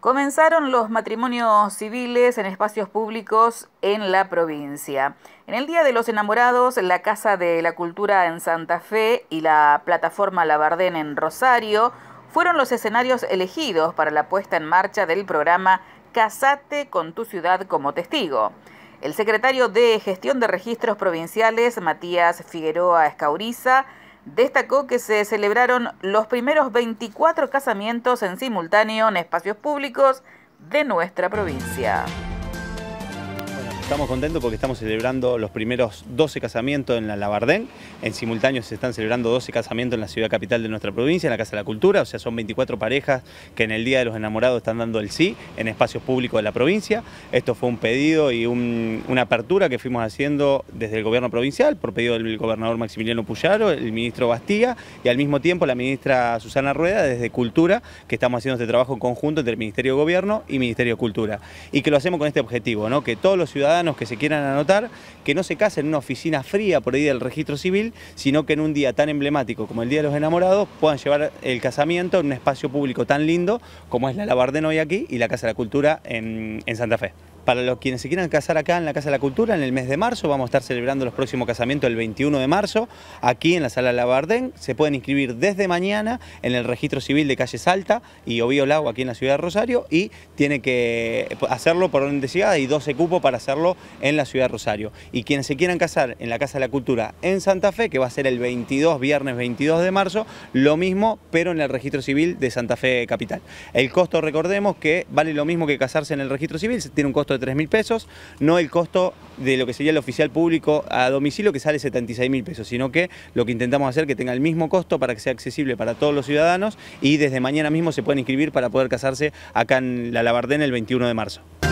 Comenzaron los matrimonios civiles en espacios públicos en la provincia. En el Día de los Enamorados, la Casa de la Cultura en Santa Fe y la plataforma Labardén en Rosario fueron los escenarios elegidos para la puesta en marcha del programa Casate con tu ciudad como testigo. El secretario de Gestión de Registros Provinciales, Matías Figueroa Escauriza, destacó que se celebraron los primeros 24 casamientos en simultáneo en espacios públicos de nuestra provincia. Estamos contentos porque estamos celebrando los primeros 12 casamientos en la Labardén. En simultáneo se están celebrando 12 casamientos en la ciudad capital de nuestra provincia, en la Casa de la Cultura. O sea, son 24 parejas que en el Día de los Enamorados están dando el sí en espacios públicos de la provincia. Esto fue un pedido y una apertura que fuimos haciendo desde el gobierno provincial, por pedido del gobernador Maximiliano Puyaro, el ministro Bastía y al mismo tiempo la ministra Susana Rueda desde Cultura, que estamos haciendo este trabajo en conjunto entre el Ministerio de Gobierno y Ministerio de Cultura. Y que lo hacemos con este objetivo, ¿no? que todos los ciudadanos que se quieran anotar, que no se casen en una oficina fría por ahí del registro civil, sino que en un día tan emblemático como el Día de los Enamorados puedan llevar el casamiento en un espacio público tan lindo como es la lavardenoy hoy aquí y la Casa de la Cultura en Santa Fe. Para los quienes se quieran casar acá en la Casa de la Cultura, en el mes de marzo, vamos a estar celebrando los próximos casamientos el 21 de marzo, aquí en la Sala Labardén. Se pueden inscribir desde mañana en el registro civil de Calle Salta y Ovío Lago, aquí en la ciudad de Rosario, y tiene que hacerlo por orden de llegada y 12 cupos para hacerlo en la ciudad de Rosario. Y quienes se quieran casar en la Casa de la Cultura en Santa Fe, que va a ser el 22, viernes 22 de marzo, lo mismo, pero en el registro civil de Santa Fe Capital. El costo, recordemos, que vale lo mismo que casarse en el registro civil, tiene un costo de 3.000 mil pesos, no el costo de lo que sería el oficial público a domicilio que sale 76 mil pesos, sino que lo que intentamos hacer es que tenga el mismo costo para que sea accesible para todos los ciudadanos y desde mañana mismo se pueden inscribir para poder casarse acá en la Labardena el 21 de marzo.